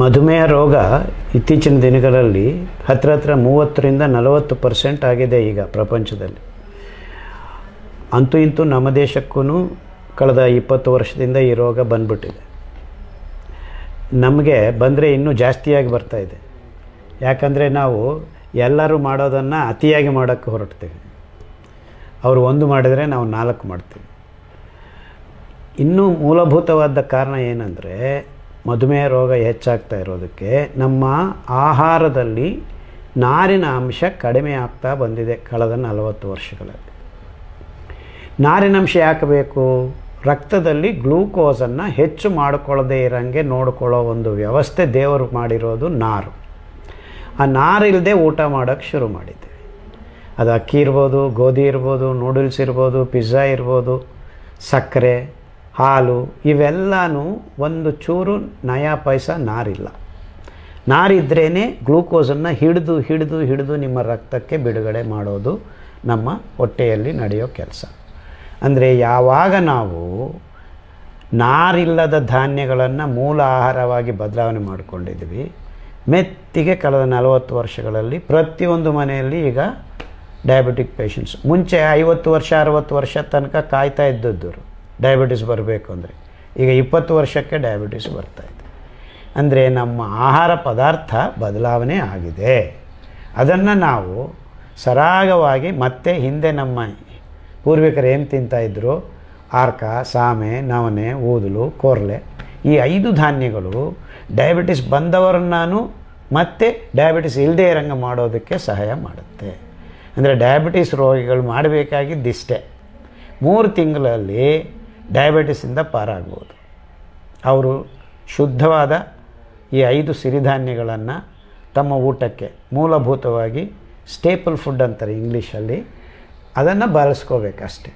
ಮಧುಮೇಹ ರೋಗ ಇತ್ತೀಚಿನ ದಿನಗಳಲ್ಲಿ ಹತ್ರ ಹತ್ರ ಮೂವತ್ತರಿಂದ ನಲವತ್ತು ಪರ್ಸೆಂಟ್ ಆಗಿದೆ ಈಗ ಪ್ರಪಂಚದಲ್ಲಿ ಅಂತೂ ಇಂತೂ ನಮ್ಮ ದೇಶಕ್ಕೂ ಕಳೆದ ಇಪ್ಪತ್ತು ವರ್ಷದಿಂದ ಈ ರೋಗ ಬಂದ್ಬಿಟ್ಟಿದೆ ನಮಗೆ ಬಂದರೆ ಇನ್ನೂ ಜಾಸ್ತಿಯಾಗಿ ಬರ್ತಾಯಿದೆ ಯಾಕಂದರೆ ನಾವು ಎಲ್ಲರೂ ಮಾಡೋದನ್ನು ಅತಿಯಾಗಿ ಮಾಡೋಕ್ಕೆ ಹೊರಡ್ತೀವಿ ಅವರು ಒಂದು ಮಾಡಿದರೆ ನಾವು ನಾಲ್ಕು ಮಾಡ್ತೀವಿ ಇನ್ನೂ ಮೂಲಭೂತವಾದ ಕಾರಣ ಏನಂದರೆ ಮಧುಮೇಹ ರೋಗ ಹೆಚ್ಚಾಗ್ತಾ ಇರೋದಕ್ಕೆ ನಮ್ಮ ಆಹಾರದಲ್ಲಿ ನಾರಿನ ಅಂಶ ಕಡಿಮೆ ಆಗ್ತಾ ಬಂದಿದೆ ಕಳೆದ ನಲವತ್ತು ವರ್ಷಗಳಲ್ಲಿ ನಾರಿನಂಶ ಯಾಕೆ ಬೇಕು ರಕ್ತದಲ್ಲಿ ಗ್ಲೂಕೋಸನ್ನು ಹೆಚ್ಚು ಮಾಡಿಕೊಳ್ಳದೇ ಇರೋಂಗೆ ನೋಡಿಕೊಳ್ಳೋ ಒಂದು ವ್ಯವಸ್ಥೆ ದೇವರು ಮಾಡಿರೋದು ನಾರು ಆ ನಾರಿಲ್ಲದೆ ಊಟ ಮಾಡೋಕ್ಕೆ ಶುರು ಮಾಡಿದ್ದೆ ಅದು ಅಕ್ಕಿ ಇರ್ಬೋದು ಗೋಧಿ ಇರ್ಬೋದು ನೂಡಲ್ಸ್ ಇರ್ಬೋದು ಪಿಜ್ಜಾ ಇರ್ಬೋದು ಸಕ್ಕರೆ ಹಾಲು ಇವೆಲ್ಲವೂ ಒಂದು ಚೂರು ನಯಾ ಪಾಯಸ ನಾರಿಲ್ಲ ನಾರಿದ್ರೇ ಗ್ಲೂಕೋಸನ್ನು ಹಿಡಿದು ಹಿಡಿದು ಹಿಡಿದು ನಿಮ್ಮ ರಕ್ತಕ್ಕೆ ಬಿಡುಗಡೆ ಮಾಡೋದು ನಮ್ಮ ಹೊಟ್ಟೆಯಲ್ಲಿ ನಡೆಯೋ ಕೆಲಸ ಅಂದರೆ ಯಾವಾಗ ನಾವು ನಾರಿಲ್ಲದ ಧಾನ್ಯಗಳನ್ನು ಮೂಲ ಆಹಾರವಾಗಿ ಬದಲಾವಣೆ ಮಾಡಿಕೊಂಡಿದ್ವಿ ಮೆತ್ತಿಗೆ ಕಳೆದ ನಲವತ್ತು ವರ್ಷಗಳಲ್ಲಿ ಪ್ರತಿಯೊಂದು ಮನೆಯಲ್ಲಿ ಈಗ ಡಯಾಬಿಟಿಕ್ ಪೇಷಂಟ್ಸ್ ಮುಂಚೆ ಐವತ್ತು ವರ್ಷ ಅರವತ್ತು ವರ್ಷ ತನಕ ಕಾಯ್ತಾ ಇದ್ದದ್ದರು ಡಯಾಬಿಟಿಸ್ ಬರಬೇಕು ಅಂದರೆ ಈಗ ಇಪ್ಪತ್ತು ವರ್ಷಕ್ಕೆ ಡಯಾಬಿಟಿಸ್ ಬರ್ತಾಯಿದೆ ಅಂದರೆ ನಮ್ಮ ಆಹಾರ ಪದಾರ್ಥ ಬದಲಾವಣೆ ಆಗಿದೆ ಅದನ್ನು ನಾವು ಸರಾಗವಾಗಿ ಮತ್ತೆ ಹಿಂದೆ ನಮ್ಮ ಪೂರ್ವಿಕರು ಏನು ತಿಂತಾಯಿದ್ರು ಆರ್ಕ ಸಾಮೆ ನವನೆ ಊದಲು ಕೋರ್ಲೆ ಈ ಐದು ಧಾನ್ಯಗಳು ಡಯಾಬಿಟಿಸ್ ಬಂದವರನ್ನು ಮತ್ತೆ ಡಯಾಬಿಟಿಸ್ ಇಲ್ಲದೇ ಇರಂಗೆ ಮಾಡೋದಕ್ಕೆ ಸಹಾಯ ಮಾಡುತ್ತೆ ಅಂದರೆ ಡಯಾಬಿಟಿಸ್ ರೋಗಿಗಳು ಮಾಡಬೇಕಾಗಿದ್ದಿಷ್ಟೇ ಮೂರು ತಿಂಗಳಲ್ಲಿ ಡಯಾಬಿಟಿಸಿಂದ ಪಾರಾಗ್ಬೋದು ಅವರು ಶುದ್ಧವಾದ ಈ ಐದು ಸಿರಿಧಾನ್ಯಗಳನ್ನು ತಮ್ಮ ಊಟಕ್ಕೆ ಮೂಲಭೂತವಾಗಿ ಸ್ಟೇಪಲ್ ಫುಡ್ ಅಂತಾರೆ ಇಂಗ್ಲೀಷಲ್ಲಿ ಅದನ್ನು ಬಳಸ್ಕೋಬೇಕಷ್ಟೆ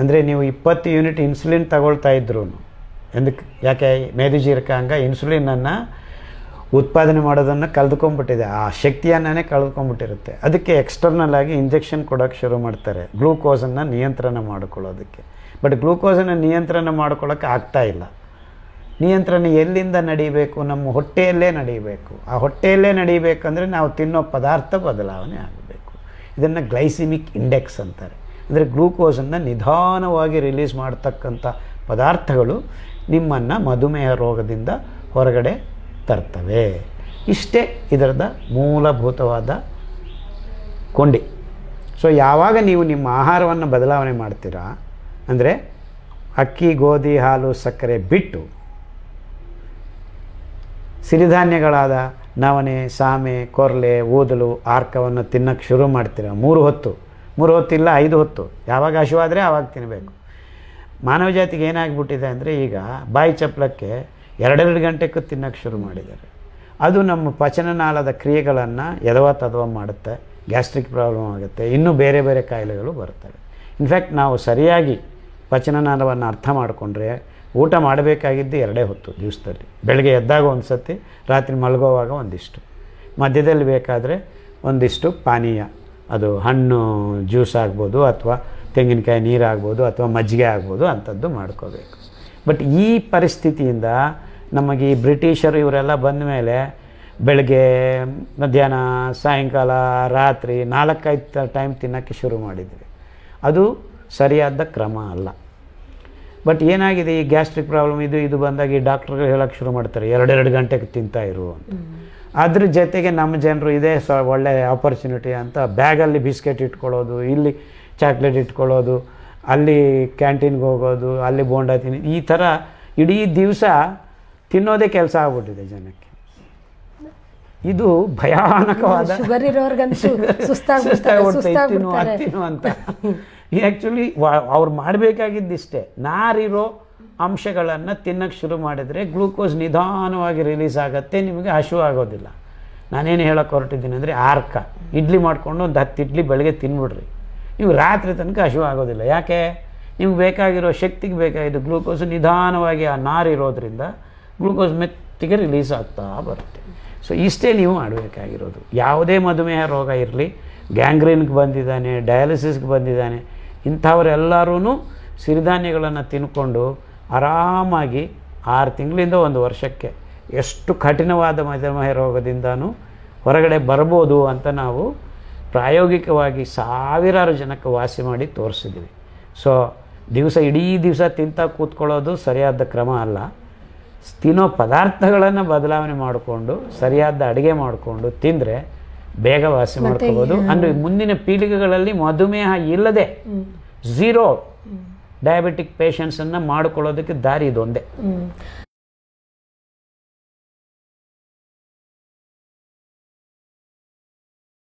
ಅಂದರೆ ನೀವು ಇಪ್ಪತ್ತು ಯೂನಿಟ್ ಇನ್ಸುಲಿನ್ ತಗೊಳ್ತಾ ಇದ್ರು ಎಂದಕ್ಕೆ ಯಾಕೆ ಅಂಗ ಇನ್ಸುಲಿನನ್ನು ಉತ್ಪಾದನೆ ಮಾಡೋದನ್ನು ಕಳೆದುಕೊಂಡ್ಬಿಟ್ಟಿದೆ ಆ ಶಕ್ತಿಯನ್ನೇ ಕಳೆದುಕೊಂಡ್ಬಿಟ್ಟಿರುತ್ತೆ ಅದಕ್ಕೆ ಎಕ್ಸ್ಟರ್ನಲ್ ಆಗಿ ಇಂಜೆಕ್ಷನ್ ಕೊಡೋಕ್ಕೆ ಶುರು ಮಾಡ್ತಾರೆ ಗ್ಲೂಕೋಸನ್ನು ನಿಯಂತ್ರಣ ಮಾಡಿಕೊಳ್ಳೋದಕ್ಕೆ ಬಟ್ ಗ್ಲೂಕೋಸನ್ನ ನಿಯಂತ್ರಣ ಆಗ್ತಾ ಇಲ್ಲ ನಿಯಂತ್ರಣ ಎಲ್ಲಿಂದ ನಡೀಬೇಕು ನಮ್ಮ ಹೊಟ್ಟೆಯಲ್ಲೇ ನಡೀಬೇಕು ಆ ಹೊಟ್ಟೆಯಲ್ಲೇ ನಡೀಬೇಕಂದ್ರೆ ನಾವು ತಿನ್ನೋ ಪದಾರ್ಥ ಬದಲಾವಣೆ ಆಗಬೇಕು ಇದನ್ನು ಗ್ಲೈಸಿಮಿಕ್ ಇಂಡೆಕ್ಸ್ ಅಂತಾರೆ ಅಂದರೆ ಗ್ಲೂಕೋಸನ್ನು ನಿಧಾನವಾಗಿ ರಿಲೀಸ್ ಮಾಡ್ತಕ್ಕಂಥ ಪದಾರ್ಥಗಳು ನಿಮ್ಮನ್ನು ಮಧುಮೇಹ ರೋಗದಿಂದ ಹೊರಗಡೆ ತರ್ತವೆ ಇಷ್ಟೇ ಇದರದ ಮೂಲಭೂತವಾದ ಕೊಂಡಿ ಸೊ ಯಾವಾಗ ನೀವು ನಿಮ್ಮ ಆಹಾರವನ್ನು ಬದಲಾವಣೆ ಮಾಡ್ತೀರಾ ಅಂದರೆ ಅಕ್ಕಿ ಗೋಧಿ ಹಾಲು ಸಕ್ಕರೆ ಬಿಟ್ಟು ಸಿರಿಧಾನ್ಯಗಳಾದ ನವಣೆ ಸಾಮೆ ಕೊರಲೆ ಊದಲು ಆರ್ಕವನ್ನು ತಿನ್ನೋಕ್ಕೆ ಶುರು ಮಾಡ್ತೀರ ಮೂರು ಹೊತ್ತು ಮೂರು ಹೊತ್ತಿಲ್ಲ ಐದು ಹೊತ್ತು ಯಾವಾಗ ಹಶುವಾದರೆ ಆವಾಗ ತಿನ್ನಬೇಕು ಮಾನವ ಜಾತಿಗೆ ಏನಾಗ್ಬಿಟ್ಟಿದೆ ಅಂದರೆ ಈಗ ಬಾಯಿ ಚಪ್ಪಲಕ್ಕೆ ಎರಡೆರಡು ಗಂಟೆಗೂ ತಿನ್ನಕ್ಕೆ ಶುರು ಮಾಡಿದ್ದಾರೆ ಅದು ನಮ್ಮ ಪಚನನಾಳದ ಕ್ರಿಯೆಗಳನ್ನು ಎದವಾ ತದವಾ ಮಾಡುತ್ತೆ ಗ್ಯಾಸ್ಟ್ರಿಕ್ ಪ್ರಾಬ್ಲಮ್ ಆಗುತ್ತೆ ಇನ್ನೂ ಬೇರೆ ಬೇರೆ ಕಾಯಿಲೆಗಳು ಬರ್ತವೆ ಇನ್ಫ್ಯಾಕ್ಟ್ ನಾವು ಸರಿಯಾಗಿ ಪಚನನಾಳವನ್ನು ಅರ್ಥ ಮಾಡಿಕೊಂಡ್ರೆ ಊಟ ಮಾಡಬೇಕಾಗಿದ್ದು ಎರಡೇ ಹೊತ್ತು ದಿವಸದಲ್ಲಿ ಬೆಳಗ್ಗೆ ಎದ್ದಾಗ ಒಂದು ಸತಿ ರಾತ್ರಿ ಮಲಗೋವಾಗ ಒಂದಿಷ್ಟು ಮಧ್ಯದಲ್ಲಿ ಬೇಕಾದರೆ ಒಂದಿಷ್ಟು ಪಾನೀಯ ಅದು ಹಣ್ಣು ಜ್ಯೂಸ್ ಆಗ್ಬೋದು ಅಥವಾ ತೆಂಗಿನಕಾಯಿ ನೀರು ಆಗ್ಬೋದು ಅಥವಾ ಮಜ್ಜಿಗೆ ಆಗ್ಬೋದು ಅಂಥದ್ದು ಮಾಡ್ಕೋಬೇಕು ಬಟ್ ಈ ಪರಿಸ್ಥಿತಿಯಿಂದ ನಮಗೆ ಈ ಬ್ರಿಟಿಷರು ಇವರೆಲ್ಲ ಬಂದ ಮೇಲೆ ಬೆಳಗ್ಗೆ ಮಧ್ಯಾಹ್ನ ಸಾಯಂಕಾಲ ರಾತ್ರಿ ನಾಲ್ಕೈದು ಟೈಮ್ ತಿನ್ನೋಕ್ಕೆ ಶುರು ಮಾಡಿದ್ವಿ ಅದು ಸರಿಯಾದ ಕ್ರಮ ಅಲ್ಲ ಬಟ್ ಏನಾಗಿದೆ ಈ ಗ್ಯಾಸ್ಟ್ರಿಕ್ ಪ್ರಾಬ್ಲಮ್ ಇದು ಇದು ಬಂದಾಗ ಈ ಡಾಕ್ಟ್ರುಗಳು ಹೇಳೋಕ್ಕೆ ಶುರು ಮಾಡ್ತಾರೆ ಎರಡೆರಡು ಗಂಟೆಗೆ ತಿಂತಾ ಇರು ಅಂತ ಅದ್ರ ಜೊತೆಗೆ ನಮ್ಮ ಜನರು ಇದೇ ಸ ಒಳ್ಳೆ ಆಪರ್ಚುನಿಟಿ ಅಂತ ಬ್ಯಾಗಲ್ಲಿ ಬಿಸ್ಕೆಟ್ ಇಟ್ಕೊಳ್ಳೋದು ಇಲ್ಲಿ ಚಾಕ್ಲೇಟ್ ಇಟ್ಕೊಳ್ಳೋದು ಅಲ್ಲಿ ಕ್ಯಾಂಟೀನ್ಗೆ ಹೋಗೋದು ಅಲ್ಲಿ ಬೋಂಡ ತಿನ್ನಿ ಈ ಥರ ಇಡೀ ದಿವಸ ತಿನ್ನೋದೇ ಕೆಲಸ ಆಗ್ಬಿಟ್ಟಿದೆ ಜನಕ್ಕೆ ಇದು ಭಯಾನಕವಾದ ಶುಗರ್ ಅಂತ ಆ್ಯಕ್ಚುಲಿ ಅವ್ರು ಮಾಡಬೇಕಾಗಿದ್ದಿಷ್ಟೇ ನಾರಿರೋ ಅಂಶಗಳನ್ನು ತಿನ್ನಕ್ಕೆ ಶುರು ಮಾಡಿದರೆ ಗ್ಲೂಕೋಸ್ ನಿಧಾನವಾಗಿ ರಿಲೀಸ್ ಆಗುತ್ತೆ ನಿಮಗೆ ಹಶು ಆಗೋದಿಲ್ಲ ನಾನೇನು ಹೇಳಕ್ಕೆ ಹೊರಟಿದ್ದೀನಿ ಅಂದರೆ ಆರ್ಕ ಇಡ್ಲಿ ಮಾಡಿಕೊಂಡು ಒಂದು ಹತ್ತು ಇಡ್ಲಿ ಬೆಳಗ್ಗೆ ತಿನ್ಬಿಡ್ರಿ ನೀವು ರಾತ್ರಿ ತನಕ ಹಶು ಆಗೋದಿಲ್ಲ ಯಾಕೆ ನಿಮ್ಗೆ ಬೇಕಾಗಿರೋ ಶಕ್ತಿಗೆ ಬೇಕಾಗಿದ್ದು ಗ್ಲೂಕೋಸ್ ನಿಧಾನವಾಗಿ ಆ ನಾರಿರೋದ್ರಿಂದ ಗ್ಲೂಕೋಸ್ ಮೆತ್ತಿಗೆ ರಿಲೀಸ್ ಆಗ್ತಾ ಬರುತ್ತೆ ಸೊ ಇಷ್ಟೇ ನೀವು ಮಾಡಬೇಕಾಗಿರೋದು ಯಾವುದೇ ಮಧುಮೇಹ ರೋಗ ಇರಲಿ ಗ್ಯಾಂಗ್ರೀನ್ಗೆ ಬಂದಿದ್ದಾನೆ ಡಯಾಲಿಸಿಸ್ಗೆ ಬಂದಿದ್ದಾನೆ ಇಂಥವರೆಲ್ಲರೂ ಸಿರಿಧಾನ್ಯಗಳನ್ನು ತಿನ್ಕೊಂಡು ಆರಾಮಾಗಿ ಆರು ತಿಂಗಳಿಂದ ಒಂದು ವರ್ಷಕ್ಕೆ ಎಷ್ಟು ಕಠಿಣವಾದ ಮಧುಮೇಹ ರೋಗದಿಂದನೂ ಹೊರಗಡೆ ಬರ್ಬೋದು ಅಂತ ನಾವು ಪ್ರಾಯೋಗಿಕವಾಗಿ ಸಾವಿರಾರು ಜನಕ್ಕೆ ವಾಸಿ ಮಾಡಿ ತೋರಿಸಿದ್ವಿ ಸೊ ದಿವಸ ಇಡೀ ದಿವಸ ತಿಂತ ಕೂತ್ಕೊಳ್ಳೋದು ಸರಿಯಾದ ಕ್ರಮ ಅಲ್ಲ ತಿನ್ನೋ ಪದಾರ್ಥಗಳನ್ನು ಬದಲಾವಣೆ ಮಾಡಿಕೊಂಡು ಸರಿಯಾದ ಅಡುಗೆ ಮಾಡಿಕೊಂಡು ತಿಂದರೆ ಬೇಗ ವಾಸಿ ಮಾಡ್ಕೋಬೋದು ಅಂದರೆ ಮುಂದಿನ ಪೀಳಿಗೆಗಳಲ್ಲಿ ಮಧುಮೇಹ ಇಲ್ಲದೆ ಝೀರೋ ಡಯಾಬಿಟಿಕ್ ಪೇಷಂಟ್ಸನ್ನು ಮಾಡಿಕೊಳ್ಳೋದಕ್ಕೆ ದಾರಿ ಇದೊಂದೇ